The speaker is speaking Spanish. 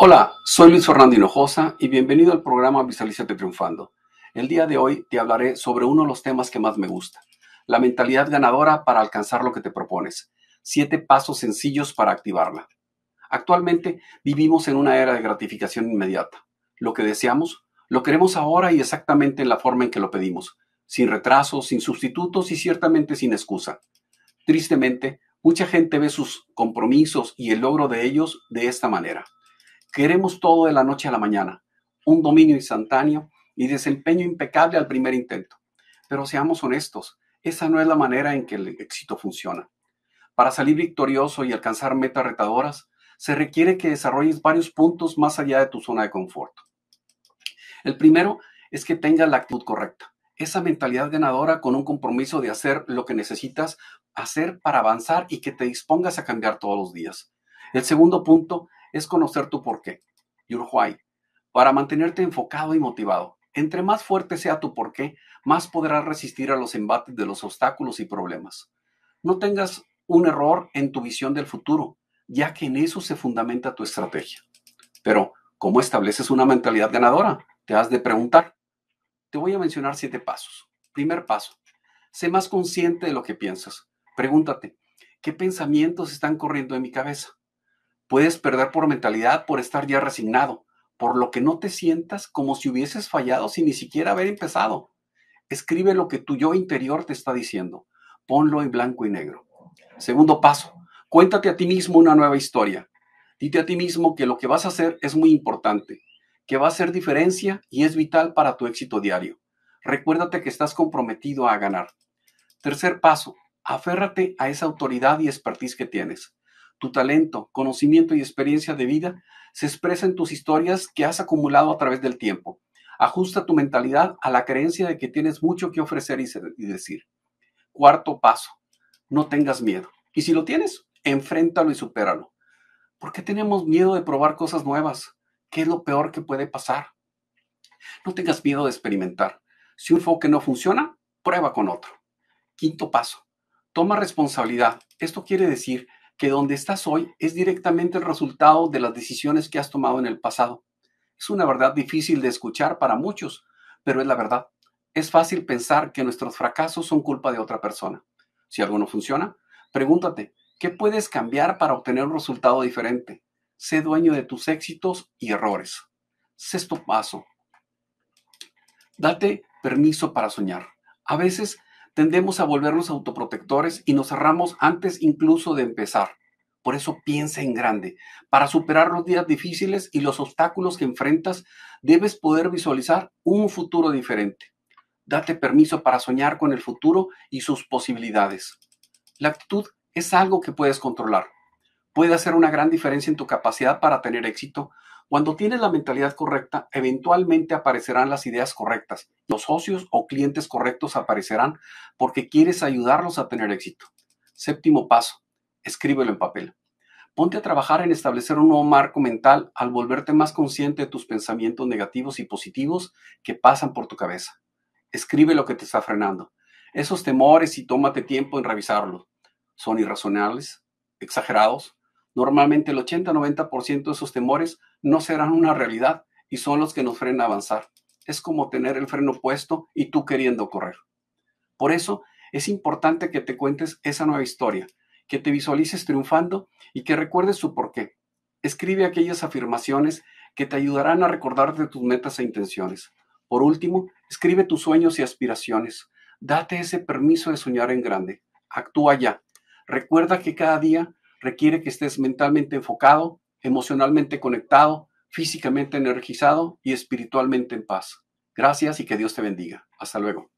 Hola, soy Luis Fernando Hinojosa y bienvenido al programa Visualízate Triunfando. El día de hoy te hablaré sobre uno de los temas que más me gusta, la mentalidad ganadora para alcanzar lo que te propones. Siete pasos sencillos para activarla. Actualmente vivimos en una era de gratificación inmediata. Lo que deseamos, lo queremos ahora y exactamente en la forma en que lo pedimos, sin retrasos, sin sustitutos y ciertamente sin excusa. Tristemente, mucha gente ve sus compromisos y el logro de ellos de esta manera Queremos todo de la noche a la mañana, un dominio instantáneo y desempeño impecable al primer intento. Pero seamos honestos, esa no es la manera en que el éxito funciona. Para salir victorioso y alcanzar metas retadoras, se requiere que desarrolles varios puntos más allá de tu zona de confort. El primero es que tengas la actitud correcta, esa mentalidad ganadora con un compromiso de hacer lo que necesitas hacer para avanzar y que te dispongas a cambiar todos los días. El segundo punto es conocer tu porqué, your why, para mantenerte enfocado y motivado. Entre más fuerte sea tu porqué, más podrás resistir a los embates de los obstáculos y problemas. No tengas un error en tu visión del futuro, ya que en eso se fundamenta tu estrategia. Pero, ¿cómo estableces una mentalidad ganadora? Te has de preguntar. Te voy a mencionar siete pasos. Primer paso, sé más consciente de lo que piensas. Pregúntate, ¿qué pensamientos están corriendo en mi cabeza? Puedes perder por mentalidad, por estar ya resignado, por lo que no te sientas como si hubieses fallado sin ni siquiera haber empezado. Escribe lo que tu yo interior te está diciendo. Ponlo en blanco y negro. Segundo paso, cuéntate a ti mismo una nueva historia. Dite a ti mismo que lo que vas a hacer es muy importante, que va a hacer diferencia y es vital para tu éxito diario. Recuérdate que estás comprometido a ganar. Tercer paso, aférrate a esa autoridad y expertise que tienes tu talento, conocimiento y experiencia de vida se expresa en tus historias que has acumulado a través del tiempo. Ajusta tu mentalidad a la creencia de que tienes mucho que ofrecer y, decir. Cuarto paso, no tengas miedo. Y si lo tienes, enfréntalo y supéralo. ¿Por qué tenemos miedo de probar cosas nuevas? ¿Qué es lo peor que puede pasar? No tengas miedo de experimentar. Si un enfoque no funciona, prueba con otro. Quinto paso, toma responsabilidad. Esto quiere decir que donde estás hoy es directamente el resultado de las decisiones que has tomado en el pasado. Es una verdad difícil de escuchar para muchos, pero es la verdad. Es fácil pensar que nuestros fracasos son culpa de otra persona. Si algo no funciona, pregúntate, ¿qué puedes cambiar para obtener un resultado diferente? Sé dueño de tus éxitos y errores. Sexto paso. Date permiso para soñar. A veces tendemos a volvernos autoprotectores y nos cerramos antes incluso de empezar. Por eso piensa en grande. Para superar los días difíciles y los obstáculos que enfrentas, debes poder visualizar un futuro diferente. Date permiso para soñar con el futuro y sus posibilidades. La actitud es algo que puedes controlar puede hacer una gran diferencia en tu capacidad para tener éxito. Cuando tienes la mentalidad correcta, eventualmente aparecerán las ideas correctas. Los socios o clientes correctos aparecerán porque quieres ayudarlos a tener éxito. Séptimo paso, escríbelo en papel. Ponte a trabajar en establecer un nuevo marco mental al volverte más consciente de tus pensamientos negativos y positivos que pasan por tu cabeza. Escribe lo que te está frenando. Esos temores y tómate tiempo en revisarlos. ¿Son irrazonables? ¿Exagerados? Normalmente el 80-90% de esos temores no serán una realidad y son los que nos frenan a avanzar. Es como tener el freno puesto y tú queriendo correr. Por eso es importante que te cuentes esa nueva historia, que te visualices triunfando y que recuerdes su porqué. Escribe aquellas afirmaciones que te ayudarán a recordarte tus metas e intenciones. Por último, escribe tus sueños y aspiraciones. Date ese permiso de soñar en grande. Actúa ya. Recuerda que cada día requiere que estés mentalmente enfocado, emocionalmente conectado, físicamente energizado y espiritualmente en paz. Gracias y que Dios te bendiga. Hasta luego.